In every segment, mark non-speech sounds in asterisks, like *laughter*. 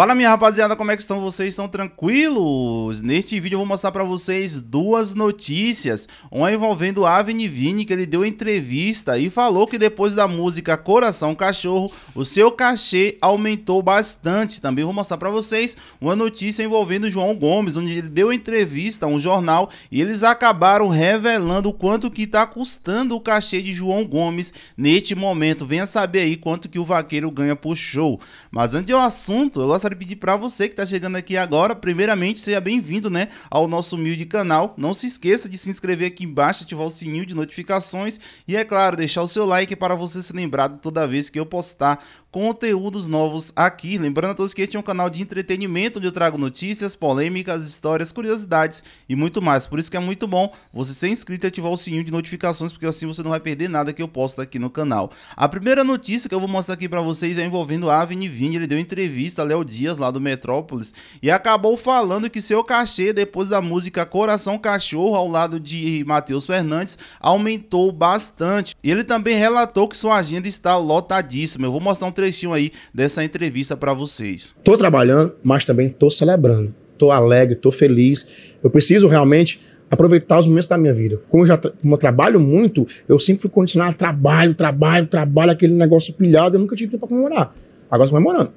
Fala minha rapaziada, como é que estão? Vocês estão tranquilos? Neste vídeo eu vou mostrar para vocês duas notícias, uma envolvendo Avni Vini, que ele deu entrevista e falou que depois da música Coração Cachorro, o seu cachê aumentou bastante. Também vou mostrar para vocês uma notícia envolvendo João Gomes, onde ele deu entrevista a um jornal e eles acabaram revelando quanto que tá custando o cachê de João Gomes neste momento. Venha saber aí quanto que o vaqueiro ganha por show. Mas antes do assunto, eu gostaria gostaria pedir para você que está chegando aqui agora, primeiramente, seja bem-vindo né, ao nosso humilde canal. Não se esqueça de se inscrever aqui embaixo, ativar o sininho de notificações e, é claro, deixar o seu like para você ser lembrado toda vez que eu postar conteúdos novos aqui. Lembrando a todos que este é um canal de entretenimento onde eu trago notícias, polêmicas, histórias, curiosidades e muito mais. Por isso que é muito bom você ser inscrito e ativar o sininho de notificações, porque assim você não vai perder nada que eu posto aqui no canal. A primeira notícia que eu vou mostrar aqui para vocês é envolvendo a Avni Vini. Ele deu entrevista a Léo Dias dias lá do Metrópolis e acabou falando que seu cachê depois da música Coração Cachorro ao lado de Matheus Fernandes aumentou bastante. Ele também relatou que sua agenda está lotadíssima. Eu vou mostrar um trechinho aí dessa entrevista para vocês. Tô trabalhando, mas também tô celebrando. Tô alegre, tô feliz. Eu preciso realmente aproveitar os momentos da minha vida. Como eu, já tra como eu trabalho muito, eu sempre fui condicionado a trabalho, trabalho, trabalho, aquele negócio pilhado, eu nunca tive tempo para comemorar. Agora estou comemorando.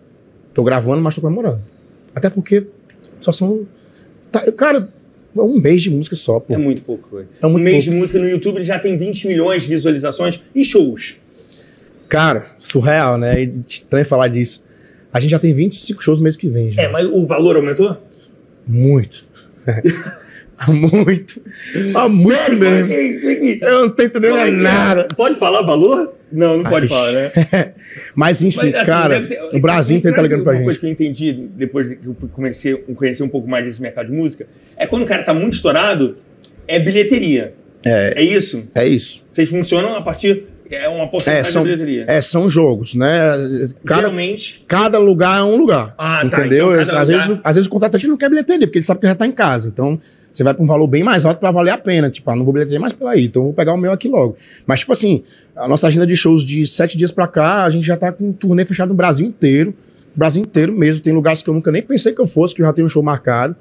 Tô gravando, mas tô comemorando. Até porque só são. Tá, cara, é um mês de música só, pô. É muito pouco, é. é um mês pouco. de música no YouTube ele já tem 20 milhões de visualizações e shows. Cara, surreal, né? É estranho falar disso. A gente já tem 25 shows no mês que vem. É, já. É, mas o valor aumentou? Muito. *laughs* *laughs* muito. Há ah, muito Sério? mesmo. É é eu não tô entendendo pode, nada. Pode falar valor? Não, não pode falar, né? *laughs* Mas enfim, Mas, assim, cara, ter, o Brasil inteiro tá ligando pra gente. Uma coisa que eu entendi depois que eu comecei, conheci um pouco mais desse mercado de música é quando o cara tá muito estourado, é bilheteria. É, é isso? É isso. Vocês funcionam a partir é uma porcentagem é, são, da bilheteria. É, são jogos, né? Cada, Geralmente... cada lugar é um lugar. Ah, tá, entendeu? Tá, então às, lugar... vezes, às vezes o contratante não quer bilheteria, porque ele sabe que já está em casa. Então, você vai para um valor bem mais alto para valer a pena. Tipo, ah, não vou bilheteria mais pela aí, então vou pegar o meu aqui logo. Mas, tipo assim, a nossa agenda de shows de sete dias para cá, a gente já está com um turnê fechado no Brasil inteiro. Brasil inteiro mesmo. Tem lugares que eu nunca nem pensei que eu fosse, que eu já tenho um show marcado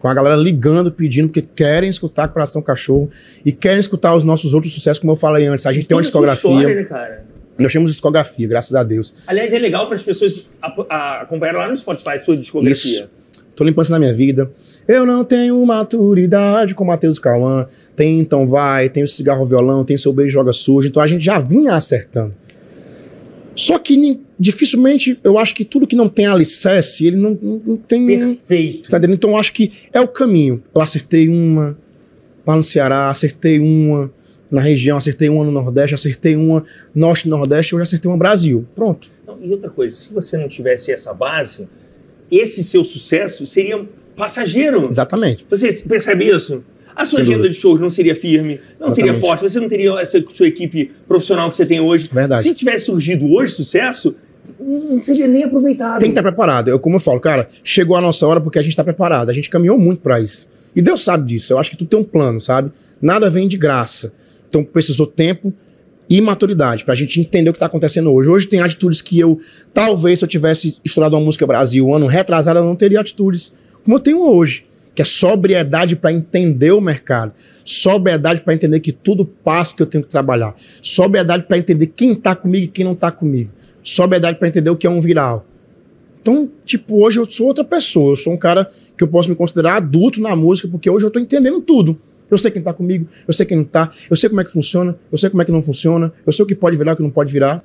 com a galera ligando, pedindo, porque querem escutar Coração Cachorro e querem escutar os nossos outros sucessos, como eu falei antes. A gente tem uma discografia. Né, Nós temos discografia, graças a Deus. Aliás, é legal para as pessoas acompanhar lá no Spotify sua discografia. Isso. Tô limpando isso na minha vida. Eu não tenho maturidade com Matheus Cauã. Tem Então Vai, tem o Cigarro Violão, tem Seu Beijo Joga Sujo. Então a gente já vinha acertando. Só que dificilmente, eu acho que tudo que não tem alicerce, ele não, não, não tem. Perfeito. Tá entendendo? Então eu acho que é o caminho. Eu acertei uma lá no Ceará, acertei uma na região, acertei uma no Nordeste, acertei uma Norte Nordeste, hoje acertei uma Brasil. Pronto. Não, e outra coisa, se você não tivesse essa base, esse seu sucesso seria passageiro. Exatamente. Você percebe isso? A sua Sem agenda dúvida. de shows não seria firme, não Exatamente. seria forte, você não teria essa sua equipe profissional que você tem hoje. Verdade. Se tivesse surgido hoje sucesso, não seria nem aproveitado. Tem que estar preparado. Eu, como eu falo, cara, chegou a nossa hora porque a gente está preparado. A gente caminhou muito para isso. E Deus sabe disso. Eu acho que tu tem um plano, sabe? Nada vem de graça. Então precisou tempo, e maturidade, para a gente entender o que está acontecendo hoje. Hoje tem atitudes que eu, talvez, se eu tivesse estourado uma música Brasil um ano retrasado, eu não teria atitudes como eu tenho hoje que é sobriedade para entender o mercado, sobriedade para entender que tudo passa que eu tenho que trabalhar, sobriedade para entender quem está comigo e quem não está comigo, sobriedade para entender o que é um viral. Então, tipo, hoje eu sou outra pessoa, eu sou um cara que eu posso me considerar adulto na música, porque hoje eu estou entendendo tudo. Eu sei quem está comigo, eu sei quem não está, eu sei como é que funciona, eu sei como é que não funciona, eu sei o que pode virar, o que não pode virar.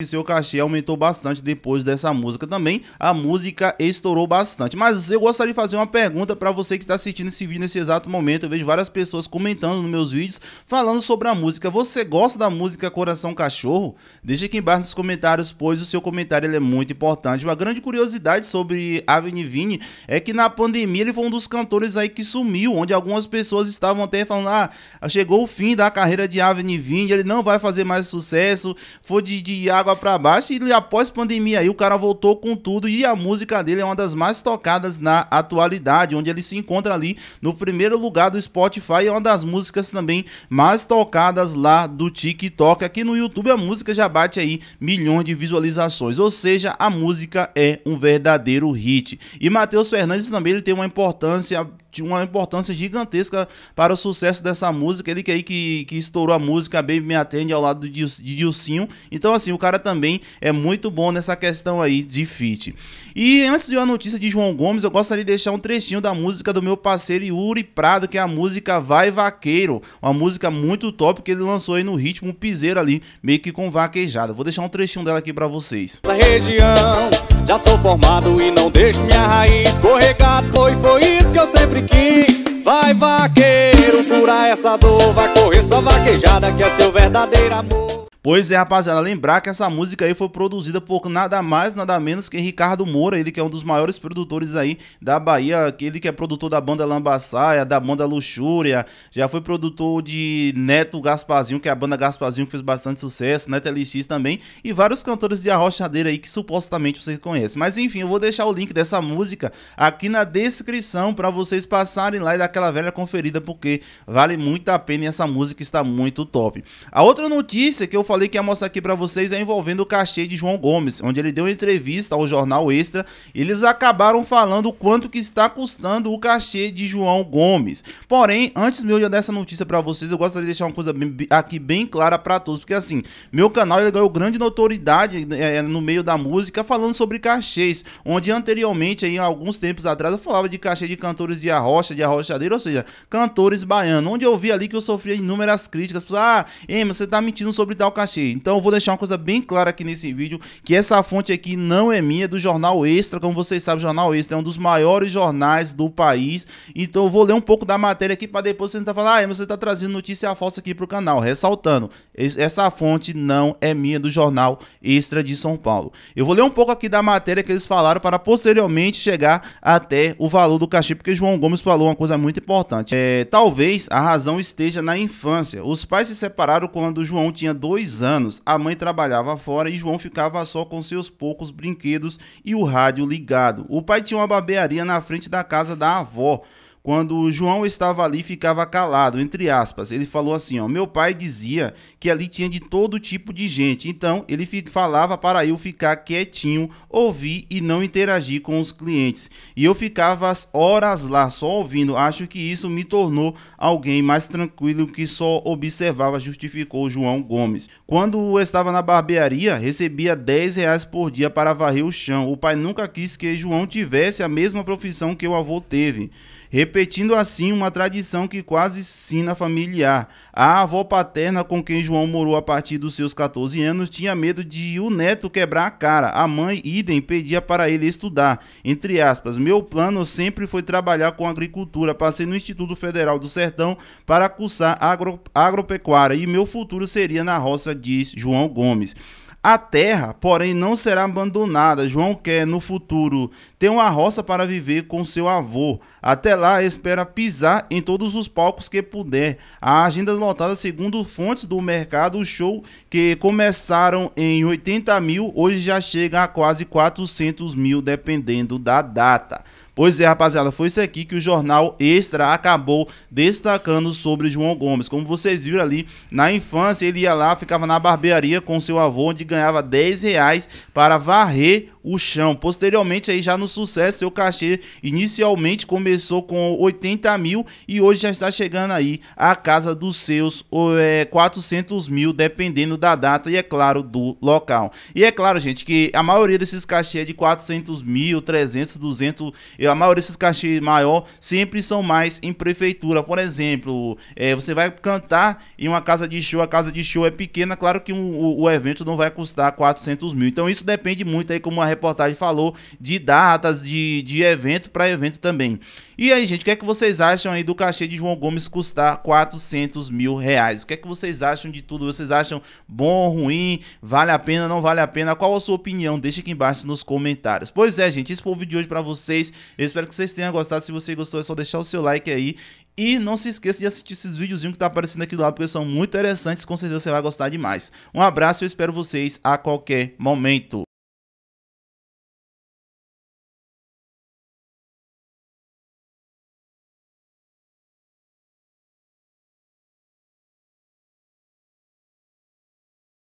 E seu cachê aumentou bastante depois dessa música também. A música estourou bastante. Mas eu gostaria de fazer uma pergunta para você que está assistindo esse vídeo nesse exato momento. Eu vejo várias pessoas comentando nos meus vídeos falando sobre a música. Você gosta da música Coração Cachorro? Deixa aqui embaixo nos comentários, pois o seu comentário é muito importante. Uma grande curiosidade sobre Avni Vini é que na pandemia ele foi um dos cantores aí que sumiu, onde algumas pessoas estavam até falando: ah, chegou o fim da carreira de Avni Vini, ele não vai fazer mais sucesso, foi de, de água água para baixo. E após pandemia aí, o cara voltou com tudo. E a música dele é uma das mais tocadas na atualidade, onde ele se encontra ali no primeiro lugar do Spotify. É uma das músicas também mais tocadas lá do TikTok. Aqui no YouTube a música já bate aí milhões de visualizações. Ou seja, a música é um verdadeiro hit. E Matheus Fernandes também ele tem uma importância uma importância gigantesca para o sucesso dessa música. Ele que aí que, que estourou a música Baby Me Atende ao lado de, de Dilcinho. Então, assim, o cara também é muito bom nessa questão aí de feat. E antes de uma notícia de João Gomes, eu gostaria de deixar um trechinho da música do meu parceiro Yuri Prado, que é a música Vai Vaqueiro. Uma música muito top que ele lançou aí no ritmo piseiro ali, meio que com vaquejada. Vou deixar um trechinho dela aqui para vocês. Na região já sou formado e não deixo minha raiz Corregar, foi, foi isso que eu sempre quis Vai vaqueiro, curar essa dor Vai correr sua vaquejada que é seu verdadeiro amor Pois é, rapaziada, lembrar que essa música aí foi produzida por nada mais, nada menos que Ricardo Moura, ele que é um dos maiores produtores aí da Bahia, aquele que é produtor da banda Lambaçaia, da banda Luxúria, já foi produtor de Neto Gasparzinho, que é a banda Gasparzinho que fez bastante sucesso, Neto LX também, e vários cantores de arrochadeira aí que supostamente vocês conhecem. Mas enfim, eu vou deixar o link dessa música aqui na descrição para vocês passarem lá e dar aquela velha conferida, porque vale muito a pena e essa música está muito top. A outra notícia que eu falei que ia mostrar aqui para vocês é envolvendo o cachê de João Gomes, onde ele deu uma entrevista ao jornal Extra, eles acabaram falando quanto que está custando o cachê de João Gomes. Porém, antes de eu dar essa notícia para vocês, eu gostaria de deixar uma coisa aqui bem clara para todos, porque assim, meu canal ele ganhou grande notoriedade né, é, no meio da música falando sobre cachês, onde anteriormente aí alguns tempos atrás eu falava de cachê de cantores de arrocha, de arrochadeiro, ou seja, cantores baianos, onde eu vi ali que eu sofria inúmeras críticas, pessoas, ah, Em, você tá mentindo sobre tal abacaxi. Assim. Então eu vou deixar uma coisa bem clara aqui nesse vídeo, que essa fonte aqui não é minha, é do Jornal Extra, como vocês sabem, o Jornal Extra é um dos maiores jornais do país. Então eu vou ler um pouco da matéria aqui para depois você não tá falando, ah, você tá trazendo notícia falsa aqui pro canal, ressaltando, essa fonte não é minha, é do Jornal Extra de São Paulo. Eu vou ler um pouco aqui da matéria que eles falaram para posteriormente chegar até o valor do cachê, porque João Gomes falou uma coisa muito importante. É, talvez a razão esteja na infância. Os pais se separaram quando João tinha dois dois anos, a mãe trabalhava fora e João ficava só com seus poucos brinquedos e o rádio ligado. O pai tinha uma barbearia na frente da casa da avó. Quando João estava ali, ficava calado, entre aspas. Ele falou assim: ó, meu pai dizia que ali tinha de todo tipo de gente, então ele falava para eu ficar quietinho, ouvir e não interagir com os clientes. E eu ficava horas lá só ouvindo. Acho que isso me tornou alguém mais tranquilo que só observava, justificou João Gomes. Quando estava na barbearia, recebia 10 reais por dia para varrer o chão. O pai nunca quis que João tivesse a mesma profissão que o avô teve. Repetindo repetindo assim uma tradição que quase sina familiar. A avó paterna com quem João morou a partir dos seus 14 anos tinha medo de o neto quebrar a cara. A mãe, idem, pedia para ele estudar. Entre aspas, meu plano sempre foi trabalhar com agricultura. Passei no Instituto Federal do Sertão para cursar agro, agropecuária e meu futuro seria na roça, diz João Gomes. A terra, porém, não será abandonada. João quer, no futuro, ter uma roça para viver com seu avô. Até lá, espera pisar em todos os palcos que puder. A agenda lotada, segundo fontes do mercado, o show que começaram em 80 mil, hoje já chega a quase 400 mil, dependendo da data. Pois é, rapaziada, foi isso aqui que o jornal Extra acabou destacando sobre João Gomes. Como vocês viram ali, na infância ele ia lá, ficava na barbearia com seu avô, onde ganhava 10 reais para varrer o chão. Posteriormente, aí já no sucesso, seu cachê inicialmente começou com 80 mil e hoje já está chegando aí à casa dos seus é, 400 mil, dependendo da data e, é claro, do local. E é claro, gente, que a maioria desses cachês é de 400 mil, 300, 200, a maioria desses cachês maior sempre são mais em prefeitura. Por exemplo, é, você vai cantar em uma casa de show, a casa de show é pequena, claro que um, o, o evento não vai custar 400 mil. Então isso depende muito aí como a reportagem falou de datas de, de evento para evento também. E aí, gente, o que é que vocês acham aí do cachê de João Gomes custar 400 mil reais? O que é que vocês acham de tudo? Vocês acham bom, ruim? Vale a pena, não vale a pena? Qual a sua opinião? Deixa aqui embaixo nos comentários. Pois é, gente, esse foi o vídeo de hoje para vocês. Eu espero que vocês tenham gostado. Se você gostou, é só deixar o seu like aí. E não se esqueça de assistir esses videozinhos que tá aparecendo aqui do lado, porque são muito interessantes. Com certeza você vai gostar demais. Um abraço e eu espero vocês a qualquer momento.